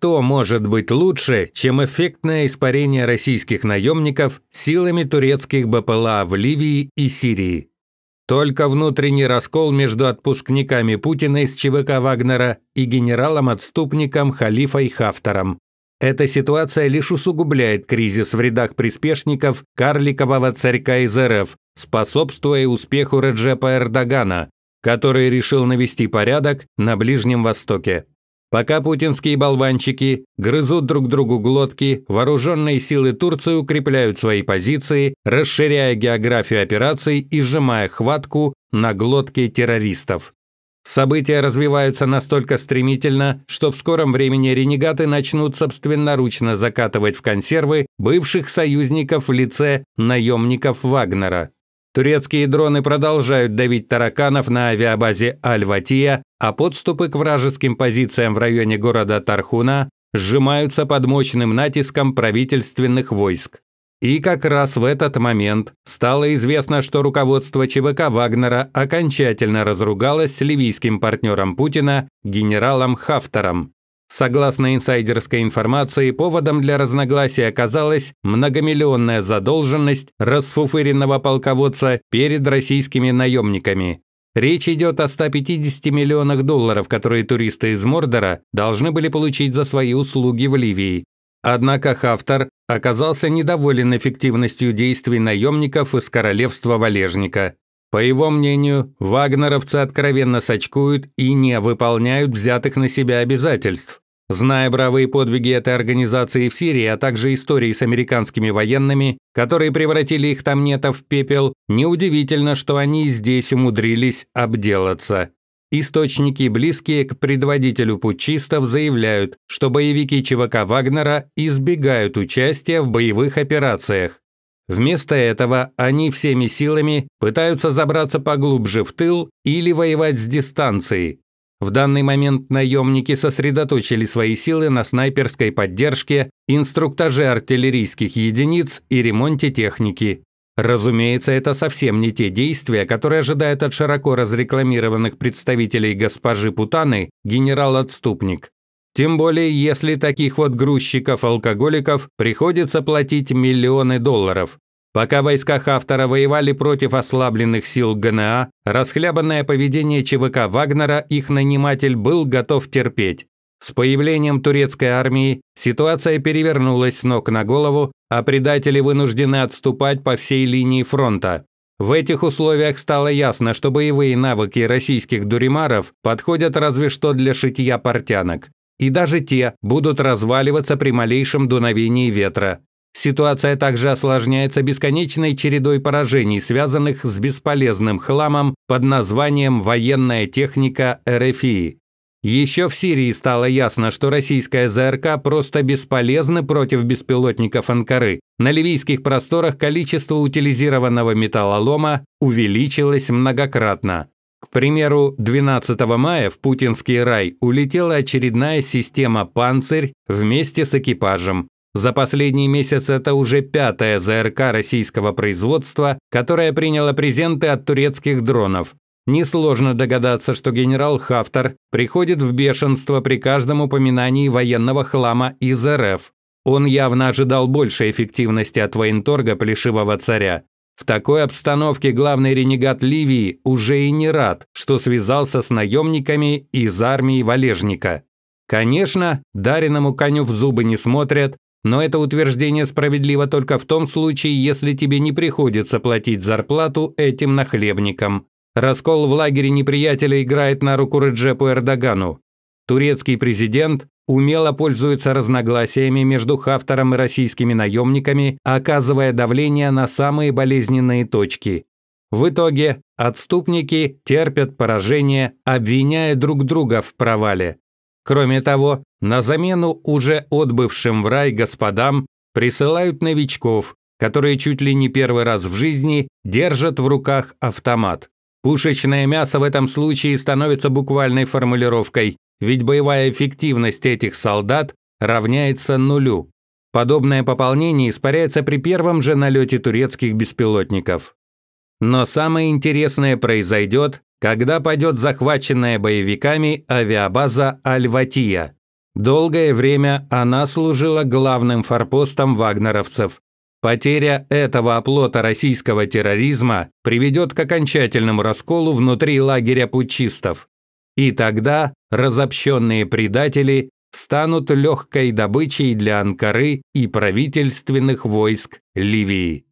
что может быть лучше, чем эффектное испарение российских наемников силами турецких БПЛА в Ливии и Сирии? Только внутренний раскол между отпускниками Путина из ЧВК Вагнера и генералом-отступником Халифой Хафтором. Эта ситуация лишь усугубляет кризис в рядах приспешников карликового царька из РФ, способствуя успеху Реджепа Эрдогана, который решил навести порядок на Ближнем Востоке. Пока путинские болванчики грызут друг другу глотки, вооруженные силы Турции укрепляют свои позиции, расширяя географию операций и сжимая хватку на глотки террористов. События развиваются настолько стремительно, что в скором времени ренегаты начнут собственноручно закатывать в консервы бывших союзников в лице наемников Вагнера. Турецкие дроны продолжают давить тараканов на авиабазе Аль-Ватия, а подступы к вражеским позициям в районе города Тархуна сжимаются под мощным натиском правительственных войск. И как раз в этот момент стало известно, что руководство ЧВК Вагнера окончательно разругалось с ливийским партнером Путина генералом Хафтером. Согласно инсайдерской информации, поводом для разногласий оказалась многомиллионная задолженность расфуфыренного полководца перед российскими наемниками. Речь идет о 150 миллионах долларов, которые туристы из Мордора должны были получить за свои услуги в Ливии. Однако Хафтар оказался недоволен эффективностью действий наемников из королевства Валежника. По его мнению, вагнеровцы откровенно сочкуют и не выполняют взятых на себя обязательств. Зная бравые подвиги этой организации в Сирии, а также истории с американскими военными, которые превратили их там тамнетов а в пепел, неудивительно, что они здесь умудрились обделаться. Источники, близкие к предводителю путчистов, заявляют, что боевики ЧВК Вагнера избегают участия в боевых операциях. Вместо этого они всеми силами пытаются забраться поглубже в тыл или воевать с дистанции. В данный момент наемники сосредоточили свои силы на снайперской поддержке, инструктаже артиллерийских единиц и ремонте техники. Разумеется, это совсем не те действия, которые ожидают от широко разрекламированных представителей госпожи Путаны генерал-отступник. Тем более, если таких вот грузчиков-алкоголиков приходится платить миллионы долларов. Пока войска Хафтера воевали против ослабленных сил ГНА, расхлябанное поведение ЧВК Вагнера их наниматель был готов терпеть. С появлением турецкой армии ситуация перевернулась с ног на голову, а предатели вынуждены отступать по всей линии фронта. В этих условиях стало ясно, что боевые навыки российских дуримаров подходят разве что для шитья портянок и даже те будут разваливаться при малейшем дуновении ветра. Ситуация также осложняется бесконечной чередой поражений, связанных с бесполезным хламом под названием «военная техника РФИ». Еще в Сирии стало ясно, что российская ЗРК просто бесполезна против беспилотников Анкары. На ливийских просторах количество утилизированного металлолома увеличилось многократно. К примеру, 12 мая в путинский рай улетела очередная система «Панцирь» вместе с экипажем. За последний месяц это уже пятая ЗРК российского производства, которая приняла презенты от турецких дронов. Несложно догадаться, что генерал Хафтер приходит в бешенство при каждом упоминании военного хлама из РФ. Он явно ожидал большей эффективности от военторга плешивого царя, в такой обстановке главный ренегат Ливии уже и не рад, что связался с наемниками из армии Валежника. Конечно, дареному коню в зубы не смотрят, но это утверждение справедливо только в том случае, если тебе не приходится платить зарплату этим нахлебникам. Раскол в лагере неприятеля играет на руку Реджепу Эрдогану. Турецкий президент умело пользуется разногласиями между Хафтором и российскими наемниками, оказывая давление на самые болезненные точки. В итоге отступники терпят поражение, обвиняя друг друга в провале. Кроме того, на замену уже отбывшим в рай господам присылают новичков, которые чуть ли не первый раз в жизни держат в руках автомат. Пушечное мясо в этом случае становится буквальной формулировкой ведь боевая эффективность этих солдат равняется нулю. Подобное пополнение испаряется при первом же налете турецких беспилотников. Но самое интересное произойдет, когда пойдет захваченная боевиками авиабаза Альватия. Долгое время она служила главным форпостом вагнеровцев. Потеря этого оплота российского терроризма приведет к окончательному расколу внутри лагеря путчистов. И тогда разобщенные предатели станут легкой добычей для Анкары и правительственных войск Ливии.